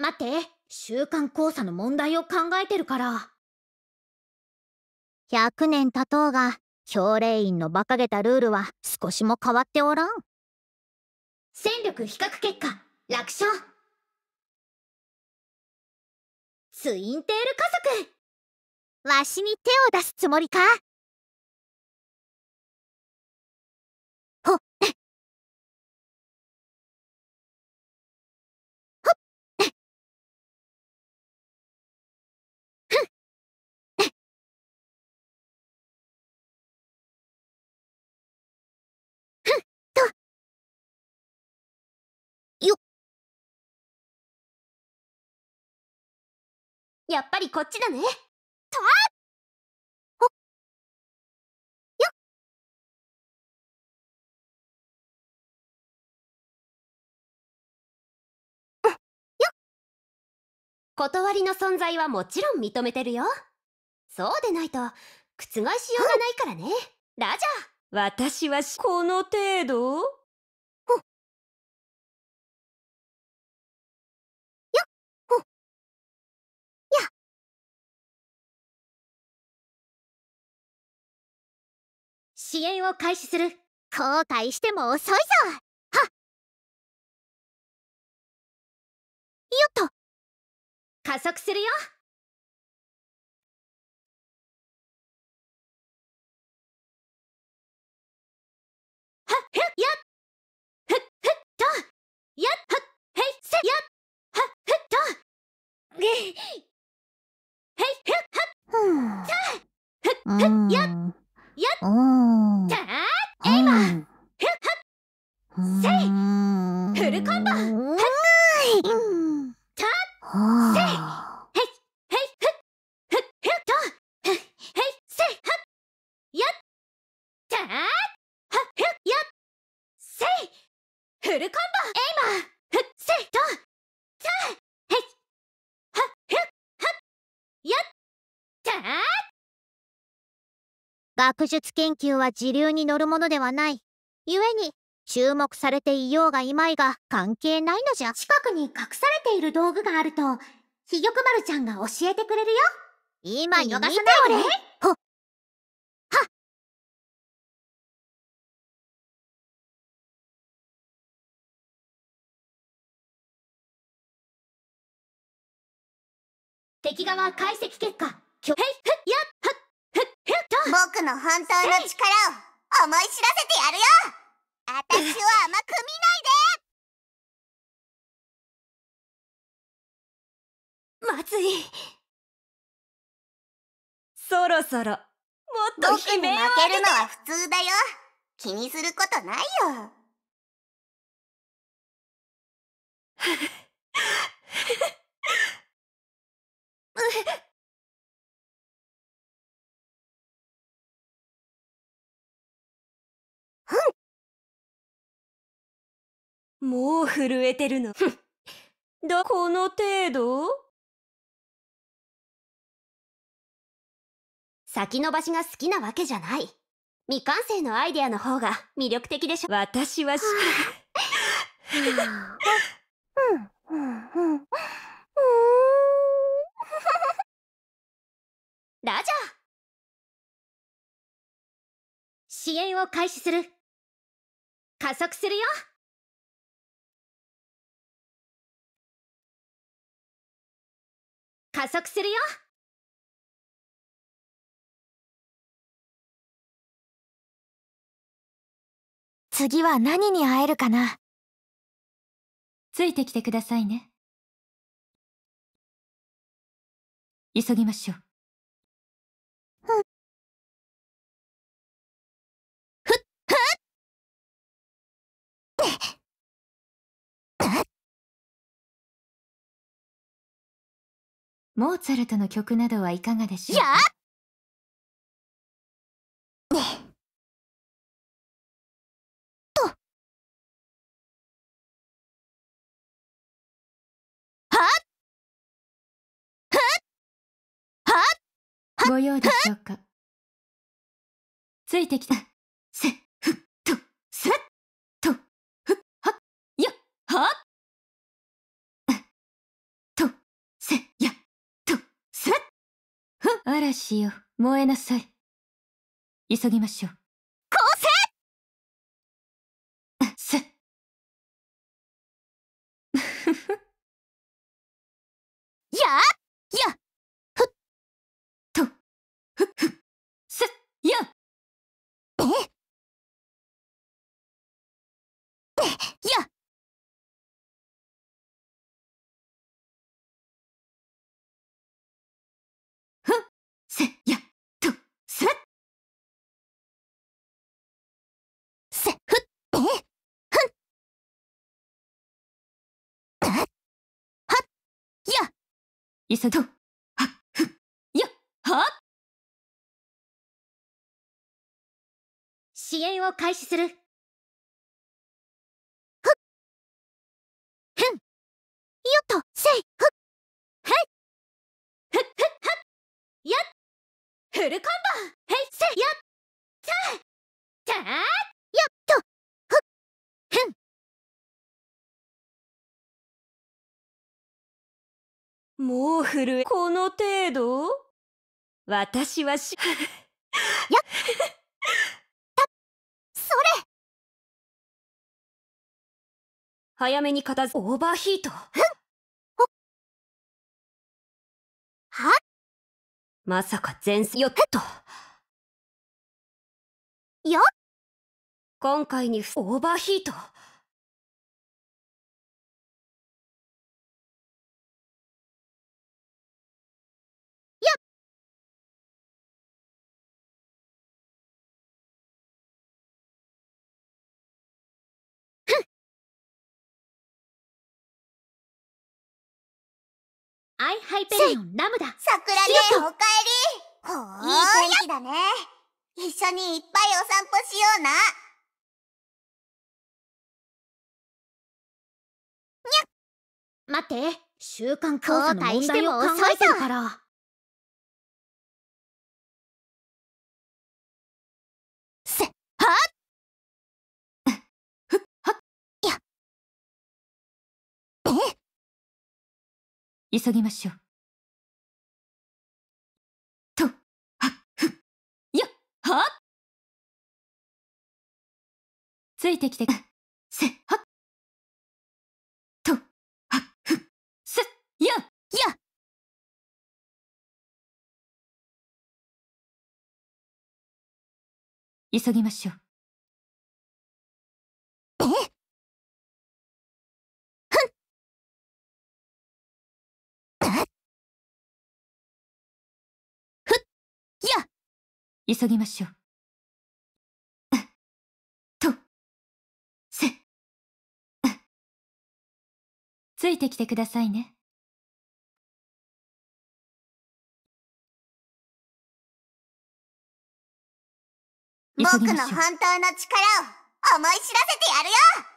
待って週刊交差の問題を考えてるから100年経とうが教令員の馬鹿げたルールは少しも変わっておらん戦力比較結果楽勝ツインテール家族わしに手を出すつもりかやっぱりこっちだねとあっよっよっ断りの存在はもちろん認めてるよそうでないと覆しようがないからね、ラジャー私はこの程度支援を開始する後悔しても遅いぞはっよっと加速するよはっへっやっっっやっはっへやっはっっっはっやっやっ学術研究は時流に乗るものではない。故に、注目されていようがいまいが関係ないのじゃ。近くに隠されている道具があると、ひぎょくまるちゃんが教えてくれるよ。今逃さたいで。ほ、は敵側解析結果、きょ、へい、ふやはっ。僕の本当の力を思い知らせてやるよ私を甘く見ないでまずいそろそろもっと僕に負けるのは普通だよ気にすることないよ もう震えてるの。どこの程度先延ばしが好きなわけじゃない。未完成のアイデアの方が魅力的でしょ。私はしうん、うん、ラジャー支援を開始する加速するよ加速するよ次は何に会えるかなついてきてくださいね急ぎましょうモーツァルトの曲などはいかがでしょうかとはっご用でしょうかついてきたせ嵐よ、燃えなさい。急ぎましょう。いさと、はっ、ふっ、やっ、はっ支援を開始する。ふっ、ふん、よっと、せい、ふっ、へい、ふっ、ふっ、ふっ、やっ、フルコンボ、へい、せい、やっ、さあ、さあもう古い。この程度私はし、やった、それ早めに片づ、オーバーヒート。おはまさか前線、よっと。よ今回にオーバーヒート。アイハイペリオンラムダ桜ねおかえりほいい天気だね一緒にいっぱいお散歩しようなにゃっ待って週刊調査の問題を考えてからせっはっ急ぎましょう。と、はっふっ、やっはっついてきて、せはっ。と、はっふっ、す、や、や。急ぎましょう。急ぎましょう。と、せ、ついてきてくださいね。僕の本当の力を思い知らせてやるよ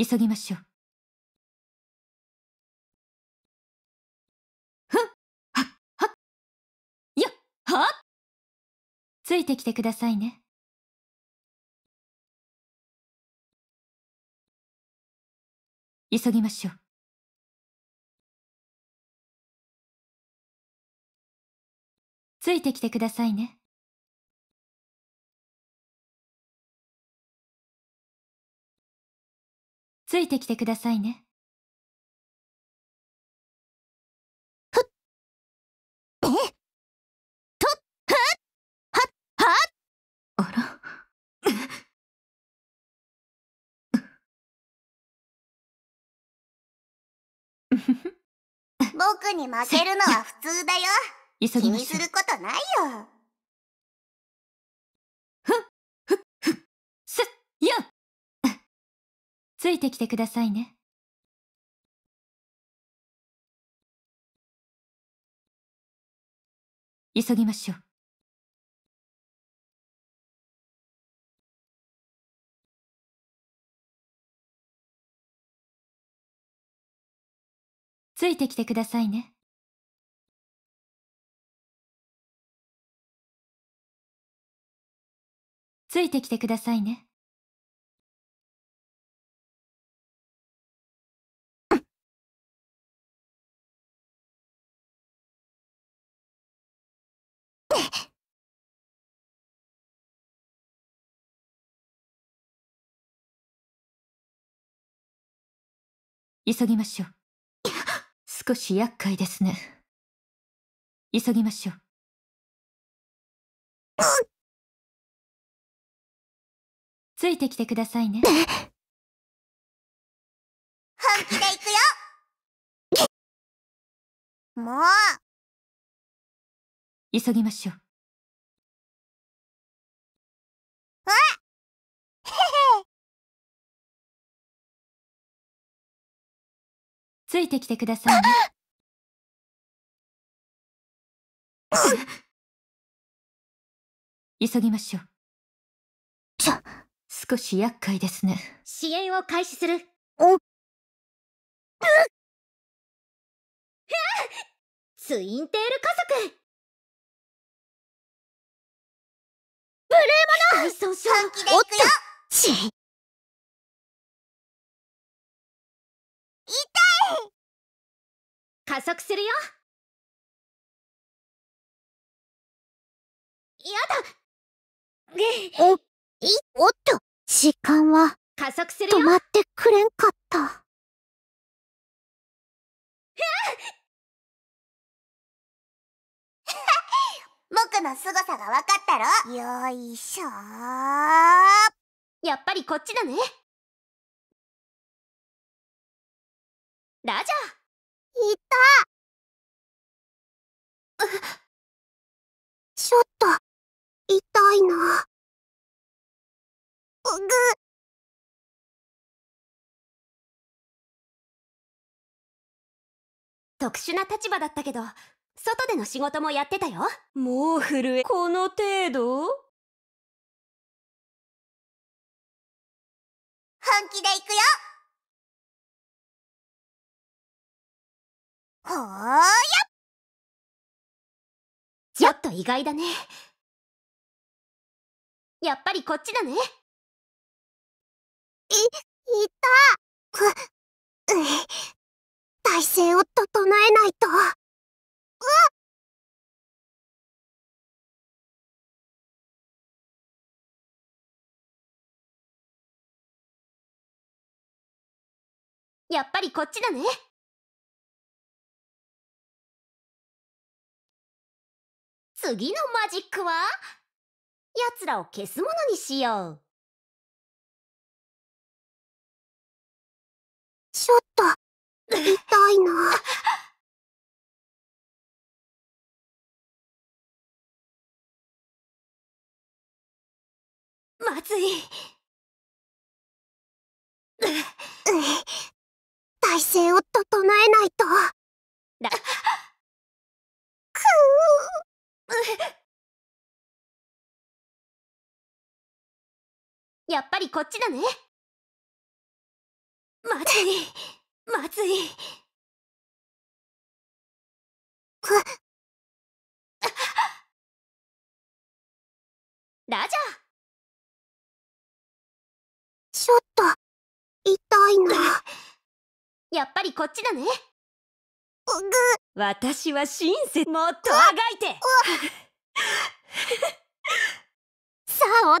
急ぎましょう。ふっはっはっやっはっついてきてくださいね。急ぎましょう。ついてきてくださいね。ついてきてくださいね。僕に負けるのは普通だよ。急ぎましょう。気にすることないよ。ついてきてくださいね。急ぎましょう。ついてきてくださいね。ついてきてくださいね。急ぎましょう。少し厄介ですね。急ぎましょう。ついてきてくださいね。本気で行くよもう急ぎましょう。ついてきてくださいね。急ぎましょう。少し厄介ですね。支援を開始する。おツインテール家族ブー無礼者おっと加速するよやだえお、い、おっと時間は加速する止まってくれんかったう僕の凄さが分かったろよいしょやっぱりこっちだねラジャーいたちょっと痛いなうぐっ特殊な立場だったけど外での仕事もやってたよもう震えこの程度本気で行くよほーやちょっと意外だねやっぱりこっちだねい、いたく、う体勢を整えないと。うわやっぱりこっちだね次のマジックは奴らを消すものにしよう。ちょっと、痛いな。まずい。体勢を整えないと。やっぱりこっちだねまずいまずい ラジャーちょっと痛いな やっぱりこっちだねぐ私は親切もっとあがいてさあ踊るよ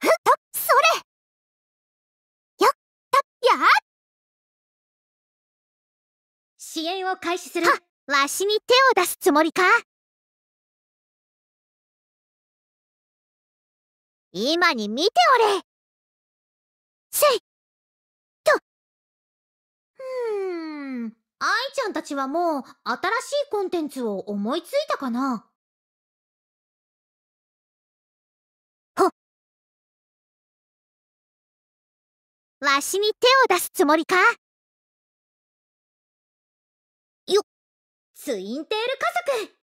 ふっとそれよったやっ支援を開始するわしに手を出すつもりか今に見ておれせいイちゃんたちはもう新しいコンテンツを思いついたかなわしに手を出すつもりかよツインテール家族